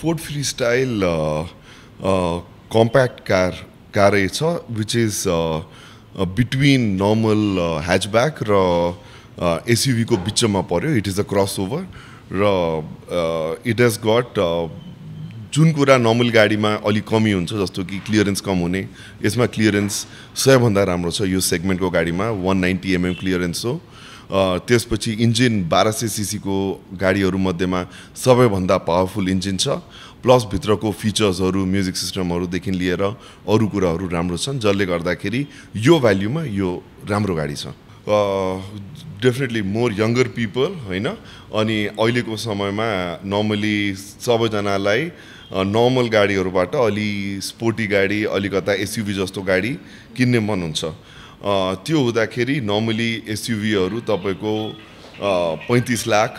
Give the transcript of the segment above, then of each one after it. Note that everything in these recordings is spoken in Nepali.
Ford Freestyle compact car कारै छ which is between normal hatchback र एसयुभीको बिचमा पऱ्यो it is a crossover र इट हेज गट जुन कुरा नर्मल गाडीमा अलिक कमी हुन्छ जस्तो कि क्लियरेन्स कम हुने यसमा क्लियरेन्स सबैभन्दा राम्रो छ यो सेगमेन्टको गाडीमा वान नाइन्टी एमएम क्लियरेन्स हो त्यसपछि इन्जिन बाह्र सय सिसीको मध्येमा सबैभन्दा पावरफुल इन्जिन छ प्लस भित्रको फिचर्सहरू म्युजिक सिस्टमहरूदेखि लिएर अरू कुराहरू राम्रो छन् जसले गर्दाखेरि यो भ्याल्युमा यो राम्रो गाडी छ डेफिनेटली मोर यङ्गर पिपल होइन अनि अहिलेको समयमा नर्मली सबैजनालाई नर्मल गाडीहरूबाट अलि स्पोर्टी गाडी अलिकता एसयुभी जस्तो गाडी किन्ने मन हुन्छ त्यो हुँदाखेरि नर्मली एसयुभीहरू तपाईँको पैँतिस लाख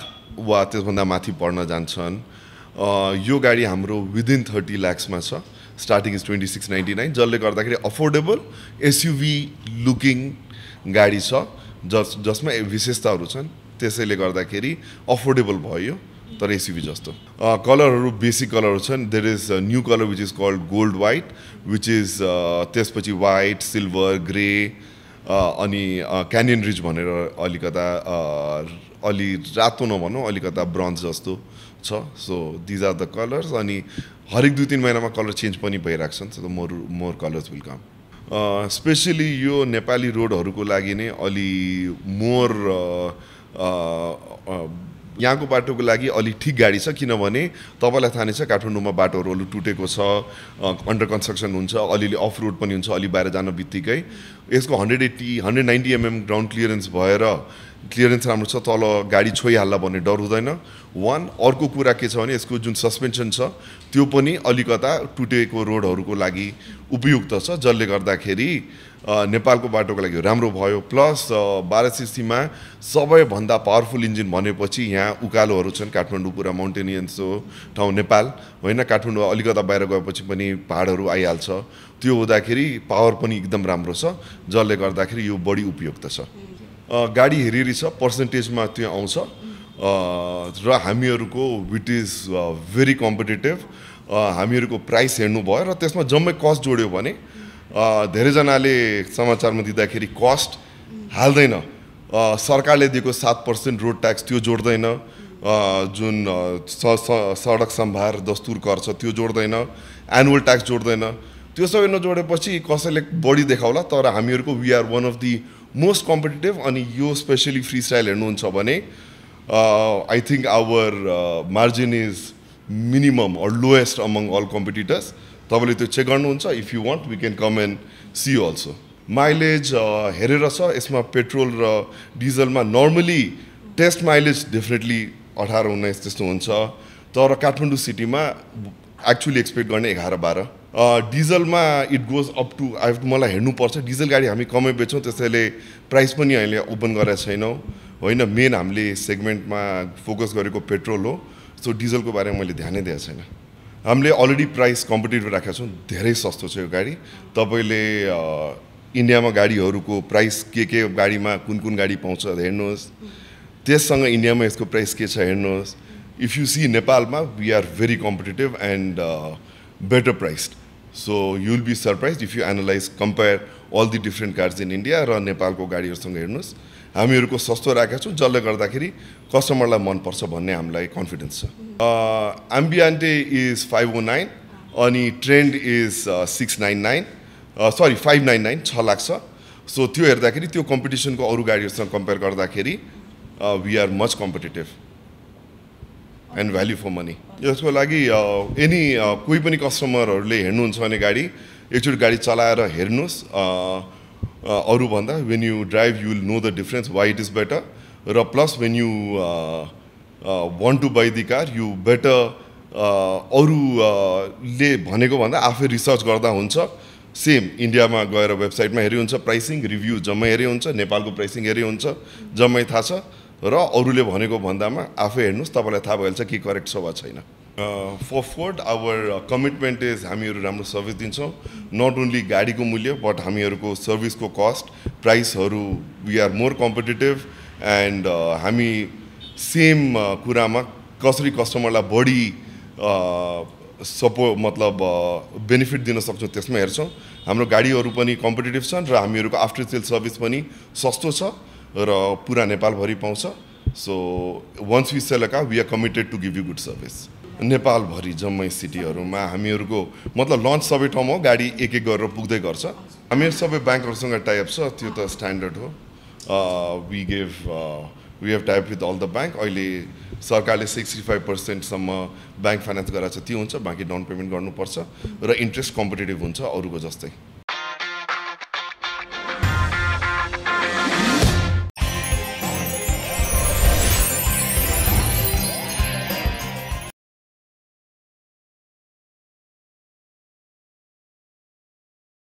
वा त्यसभन्दा माथि बढ्न जान्छन् यो गाडी हाम्रो विदिन थर्टी ल्याक्समा छ starting is twenty six ninety nine जसले गर्दाखेरि अफोर्डेबल एसयुभी लुकिङ गाडी छ जस जसमा विशेषताहरू छन् त्यसैले गर्दाखेरि अफोर्डेबल भयो तर एसयुभी जस्तो कलरहरू बेसिक कलरहरू छन् there is new colour which is called gold white which is त्यसपछि वाइट सिल्भर ग्रे अनि क्यानियन रिज भनेर अलिकता अलि रातो नभनौँ अलिकता ब्रन्ज जस्तो छ so these are the colours अनि हरेक दुई तिन महिनामा कलर चेन्ज पनि भइरहेको छ नि त more more colours will come specially यो नेपाली रोडहरूको लागि नै अलि मोर यहाँको बाटोको लागि अलि ठिक गाडी छ किनभने तपाईँलाई थाहा नै छ काठमाडौँमा बाटोहरू अलि टुटेको छ अन्डर कन्स्ट्रक्सन हुन्छ अलिअलि अफ रोड पनि हुन्छ अलि बाहिर जान बित्तिकै यसको hundred eighty hundred ninety mm ground clearance भएर क्लियरेन्स राम्रो छ तल गाडी छोइहाल्ला भन्ने डर हुँदैन वान अर्को कुरा के छ भने यसको जुन सस्पेन्सन छ त्यो पनि अलिकता टुटेको रोडहरूको लागि उपयुक्त छ जसले गर्दाखेरि नेपालको बाटोको लागि राम्रो भयो प्लस बाह्र सिसीमा सबैभन्दा पावरफुल इन्जिन भनेपछि यहाँ उकालोहरू छन् काठमाडौँ पुरा माउन्टेनियन्स हो ठाउँ नेपाल होइन काठमाडौँ अलिकता बाहिर गएपछि पनि पाहाडहरू आइहाल्छ त्यो हुँदाखेरि पावर पनि एकदम राम्रो छ जसले गर्दाखेरि यो बढी उपयुक्त छ गाडी हेरिरहेछ पर्सेन्टेजमा त्यो आउँछ र हामीहरूको विट इज भेरी कम्पिटेटिभ हामीहरूको प्राइस हेर्नु भयो र त्यसमा जम्मै कस्ट जोड्यो भने धेरैजनाले समाचारमा दिँदाखेरि कस्ट हाल्दैन सरकारले दिएको सात पर्सेन्ट रोड ट्याक्स त्यो जोड्दैन जुन सडक सम्भार दस्तुर कर छ त्यो जोड्दैन एनुअल ट्याक्स जोड्दैन त्यो सबै नजोडेपछि कसैले बढी देखाउला तर हामीहरूको we are one of the most competitive अनि यो स्पेसली फ्री स्टाइल हेर्नुहुन्छ भने I think our margin is minimum or lowest among all competitors तपाईँले त्यो चेक गर्नुहुन्छ if you want we can come and see also mileage हेरेर छ यसमा पेट्रोल र डिजलमा नर्मली टेस्ट माइलेज डेफिनेटली अठार उन्नाइस त्यस्तो हुन्छ तर काठमाडौँ सिटीमा एक्चुली एक्सपेक्ट गर्ने एघार बाह्र डिजलमा इट गोज अप टु मलाई हेर्नुपर्छ डिजल गाडी हामी कमै बेच्छौँ त्यसैले प्राइस पनि अहिले ओपन गरेका छैनौँ होइन मेन हामीले सेगमेन्टमा फोकस गरेको पेट्रोल हो सो डिजलको बारेमा मैले ध्यानै दिएको छैन हामीले अलरेडी प्राइस कम्पिटेटिभ राखेका छौँ धेरै सस्तो छ यो गाडी तपाईँले इन्डियामा गाडीहरूको प्राइस के के गाडीमा कुन कुन गाडी पाउँछ हेर्नुहोस् त्यससँग इन्डियामा यसको प्राइस के छ हेर्नुहोस् इफ यु सी नेपालमा we are very competitive and better priced so you will be surprise if you analyse compare all the different cars in India र नेपालको गाडीहरूसँग हेर्नुहोस् हामीहरूको सस्तो राखेका छौँ जसले गर्दाखेरि कस्टमरलाई मनपर्छ भन्ने हामीलाई कन्फिडेन्स छ Ambiente is five O nine अनि Trend is six nine nine sorry five nine nine छ लाख छ सो त्यो हेर्दाखेरि त्यो कम्पिटिसनको अरू गाडीहरूसँग कम्पेयर गर्दाखेरि we are much competitive and value for money यसको लागि एनी कोही पनि कस्टमरहरूले हेर्नुहुन्छ भने गाडी एकचोटि गाडी चलाएर हेर्नुहोस् अरूभन्दा when you drive you will know the difference why it is better र plus when you want to buy the car you better अरूले भनेको भन्दा आफै रिसर्च गर्दा हुन्छ सेम इन्डियामा गएर वेबसाइटमा हेरि हुन्छ प्राइसिङ रिभ्यू जम्मै हेरि हुन्छ नेपालको प्राइसिङ हेरि हुन्छ जम्मै थाहा छ र अरूले भनेको भन्दामा आफै हेर्नुहोस् तपाईँलाई थाहा भइहाल्छ कि करेक्ट छ वा छैन फोर्ड आवर कमिटमेन्ट इज हामीहरू राम्रो सर्भिस दिन्छौँ नट ओन्ली गाडीको मूल्य बट हामीहरूको सर्भिसको कस्ट प्राइसहरू we are more competitive and हामी सेम uh, कुरामा कसरी कस्टमरलाई बढी सपो uh, मतलब बेनिफिट uh, दिन सक्छौँ त्यसमा हेर्छौँ हाम्रो गाडीहरू पनि कम्पिटेटिभ छन् र हामीहरूको आफ्टर सेल सर्भिस पनि सस्तो छ र पुरा नेपालभरि पाउँछ सो वन्स वि सेल अका we are committed to give you good service नेपालभरि जम्मै सिटीहरूमा हामीहरूको मतलब लन्च सबै ठाउँमा गाडी एक एक गरेर पुग्दै गर्छ हामीहरू सबै ब्याङ्कहरूसँग टाइप छ त्यो त स्ट्यान्डर्ड हो we gave we have tie-up with all the bank अहिले सरकारले सिक्सटी फाइभ पर्सेन्टसम्म ब्याङ्क फाइनेन्स गराएको छ त्यो हुन्छ बाँकी डाउन पेमेन्ट गर्नुपर्छ र इन्ट्रेस्ट कम्पिटेटिभ हुन्छ अरूको जस्तै